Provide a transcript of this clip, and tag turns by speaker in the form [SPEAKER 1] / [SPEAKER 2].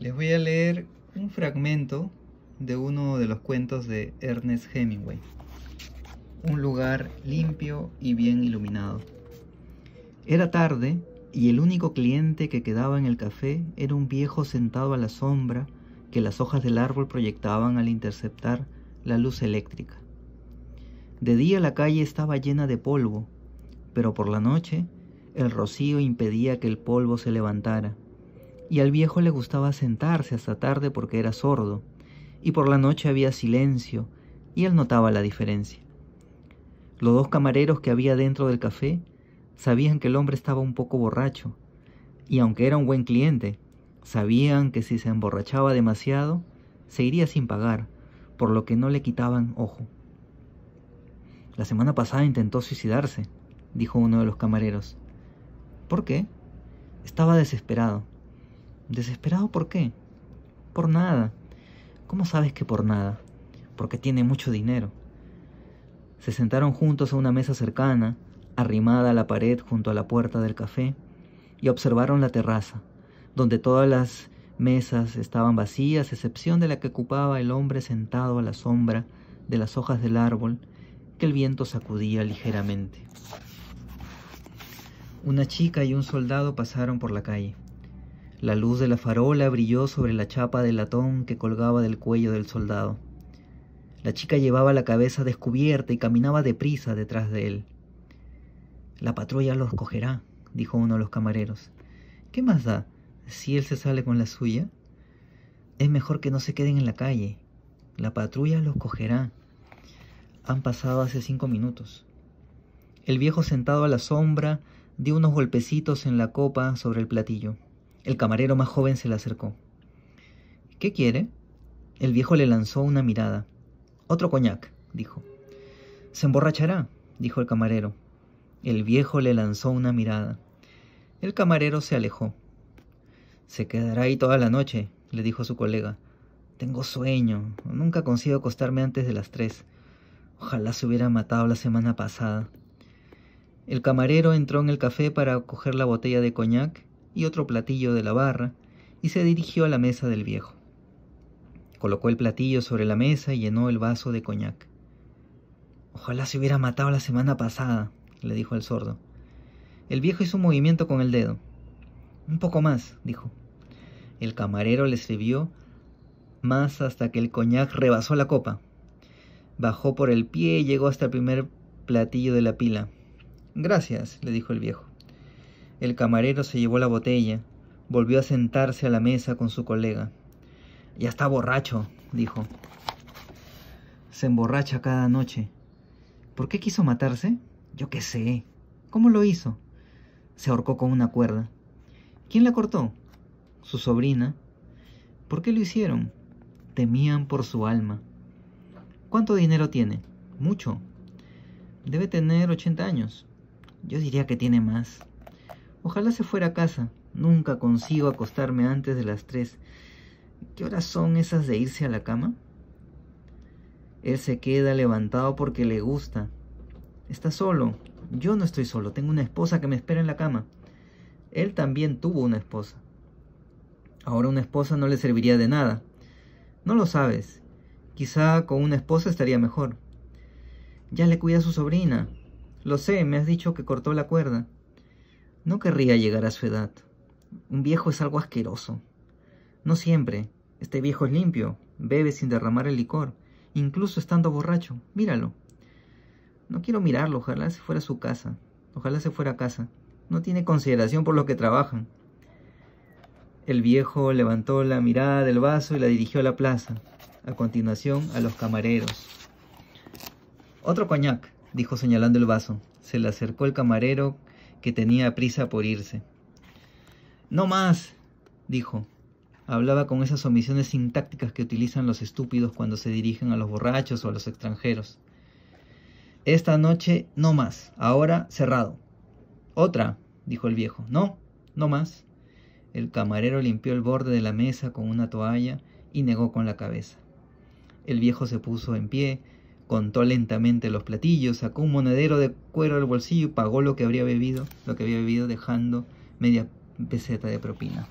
[SPEAKER 1] Les voy a leer un fragmento de uno de los cuentos de Ernest Hemingway. Un lugar limpio y bien iluminado. Era tarde y el único cliente que quedaba en el café era un viejo sentado a la sombra que las hojas del árbol proyectaban al interceptar la luz eléctrica. De día la calle estaba llena de polvo, pero por la noche el rocío impedía que el polvo se levantara y al viejo le gustaba sentarse hasta tarde porque era sordo, y por la noche había silencio, y él notaba la diferencia. Los dos camareros que había dentro del café sabían que el hombre estaba un poco borracho, y aunque era un buen cliente, sabían que si se emborrachaba demasiado, se iría sin pagar, por lo que no le quitaban ojo. La semana pasada intentó suicidarse, dijo uno de los camareros. ¿Por qué? Estaba desesperado. ¿Desesperado por qué? Por nada. ¿Cómo sabes que por nada? Porque tiene mucho dinero. Se sentaron juntos a una mesa cercana, arrimada a la pared junto a la puerta del café, y observaron la terraza, donde todas las mesas estaban vacías, excepción de la que ocupaba el hombre sentado a la sombra de las hojas del árbol que el viento sacudía ligeramente. Una chica y un soldado pasaron por la calle. La luz de la farola brilló sobre la chapa de latón que colgaba del cuello del soldado. La chica llevaba la cabeza descubierta y caminaba deprisa detrás de él. La patrulla los cogerá, dijo uno de los camareros. ¿Qué más da si él se sale con la suya? Es mejor que no se queden en la calle. La patrulla los cogerá. Han pasado hace cinco minutos. El viejo sentado a la sombra dio unos golpecitos en la copa sobre el platillo. El camarero más joven se le acercó. ¿Qué quiere? El viejo le lanzó una mirada. Otro coñac, dijo. Se emborrachará, dijo el camarero. El viejo le lanzó una mirada. El camarero se alejó. Se quedará ahí toda la noche, le dijo su colega. Tengo sueño. Nunca consigo acostarme antes de las tres. Ojalá se hubiera matado la semana pasada. El camarero entró en el café para coger la botella de coñac y otro platillo de la barra y se dirigió a la mesa del viejo. Colocó el platillo sobre la mesa y llenó el vaso de coñac. Ojalá se hubiera matado la semana pasada, le dijo el sordo. El viejo hizo un movimiento con el dedo. Un poco más, dijo. El camarero le sirvió más hasta que el coñac rebasó la copa. Bajó por el pie y llegó hasta el primer platillo de la pila. Gracias, le dijo el viejo. El camarero se llevó la botella, volvió a sentarse a la mesa con su colega. Ya está borracho, dijo. Se emborracha cada noche. ¿Por qué quiso matarse? Yo qué sé. ¿Cómo lo hizo? Se ahorcó con una cuerda. ¿Quién la cortó? Su sobrina. ¿Por qué lo hicieron? Temían por su alma. ¿Cuánto dinero tiene? Mucho. Debe tener ochenta años. Yo diría que tiene más. Ojalá se fuera a casa. Nunca consigo acostarme antes de las tres. ¿Qué horas son esas de irse a la cama? Él se queda levantado porque le gusta. Está solo. Yo no estoy solo. Tengo una esposa que me espera en la cama. Él también tuvo una esposa. Ahora una esposa no le serviría de nada. No lo sabes. Quizá con una esposa estaría mejor. Ya le cuida a su sobrina. Lo sé, me has dicho que cortó la cuerda. No querría llegar a su edad. Un viejo es algo asqueroso. No siempre. Este viejo es limpio, bebe sin derramar el licor, incluso estando borracho. Míralo. No quiero mirarlo, ojalá se fuera a su casa. Ojalá se fuera a casa. No tiene consideración por lo que trabajan. El viejo levantó la mirada del vaso y la dirigió a la plaza. A continuación, a los camareros. Otro coñac, dijo señalando el vaso. Se le acercó el camarero que tenía prisa por irse. No más, dijo. Hablaba con esas omisiones sintácticas que utilizan los estúpidos cuando se dirigen a los borrachos o a los extranjeros. Esta noche no más, ahora cerrado. Otra, dijo el viejo. No, no más. El camarero limpió el borde de la mesa con una toalla y negó con la cabeza. El viejo se puso en pie, contó lentamente los platillos, sacó un monedero de cuero del bolsillo y pagó lo que habría bebido, lo que había bebido dejando media peseta de propina.